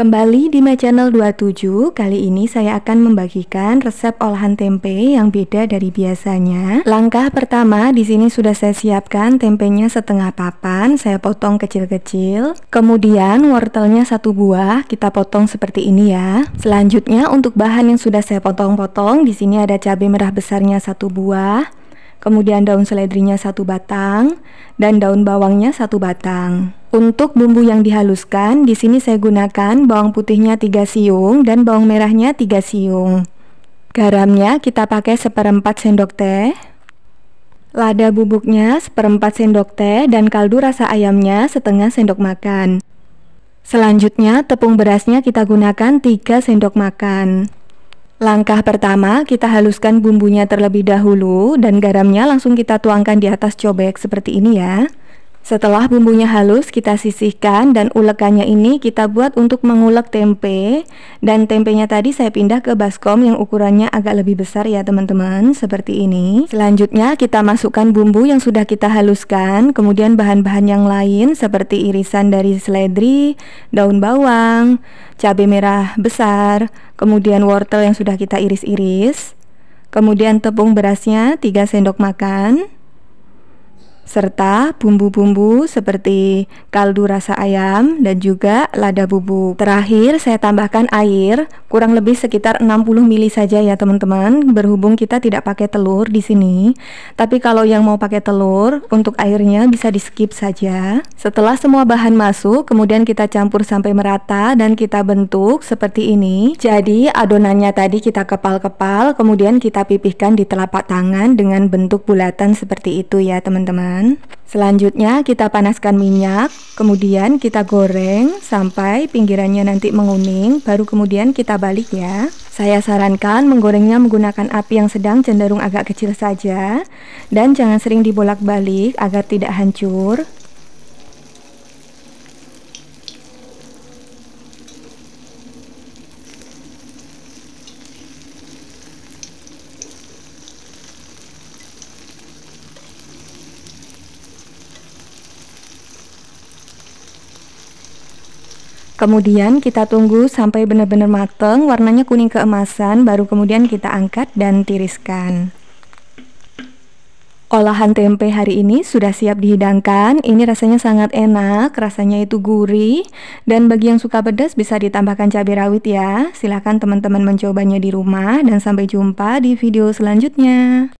Kembali di My Channel 27, kali ini saya akan membagikan resep olahan tempe yang beda dari biasanya. Langkah pertama, di sini sudah saya siapkan tempenya setengah papan, saya potong kecil-kecil. Kemudian wortelnya satu buah, kita potong seperti ini ya. Selanjutnya untuk bahan yang sudah saya potong-potong, di sini ada cabai merah besarnya satu buah, kemudian daun seledrinya satu batang, dan daun bawangnya satu batang. Untuk bumbu yang dihaluskan, di sini saya gunakan bawang putihnya 3 siung dan bawang merahnya 3 siung. Garamnya kita pakai seperempat sendok teh. Lada bubuknya seperempat sendok teh dan kaldu rasa ayamnya setengah sendok makan. Selanjutnya, tepung berasnya kita gunakan 3 sendok makan. Langkah pertama, kita haluskan bumbunya terlebih dahulu dan garamnya langsung kita tuangkan di atas cobek seperti ini ya. Setelah bumbunya halus, kita sisihkan dan ulekannya ini kita buat untuk mengulek tempe dan tempenya tadi saya pindah ke baskom yang ukurannya agak lebih besar ya teman-teman, seperti ini. Selanjutnya kita masukkan bumbu yang sudah kita haluskan, kemudian bahan-bahan yang lain seperti irisan dari seledri, daun bawang, cabai merah besar, kemudian wortel yang sudah kita iris-iris, kemudian tepung berasnya 3 sendok makan, serta bumbu-bumbu seperti kaldu rasa ayam dan juga lada bubuk. Terakhir saya tambahkan air kurang lebih sekitar 60 ml saja ya teman-teman. Berhubung kita tidak pakai telur di sini, tapi kalau yang mau pakai telur untuk airnya bisa di skip saja. Setelah semua bahan masuk, kemudian kita campur sampai merata dan kita bentuk seperti ini. Jadi adonannya tadi kita kepal-kepal, kemudian kita pipihkan di telapak tangan dengan bentuk bulatan seperti itu ya teman-teman. Selanjutnya kita panaskan minyak, kemudian kita goreng sampai pinggirannya nanti menguning, baru kemudian kita balik ya. Saya sarankan menggorengnya menggunakan api yang sedang cenderung agak kecil saja dan jangan sering dibolak-balik agar tidak hancur. Kemudian kita tunggu sampai benar-benar mateng, warnanya kuning keemasan, baru kemudian kita angkat dan tiriskan. Olahan tempe hari ini sudah siap dihidangkan. Ini rasanya sangat enak, rasanya itu gurih dan bagi yang suka pedas bisa ditambahkan cabai rawit ya. Silahkan teman-teman mencobanya di rumah dan sampai jumpa di video selanjutnya.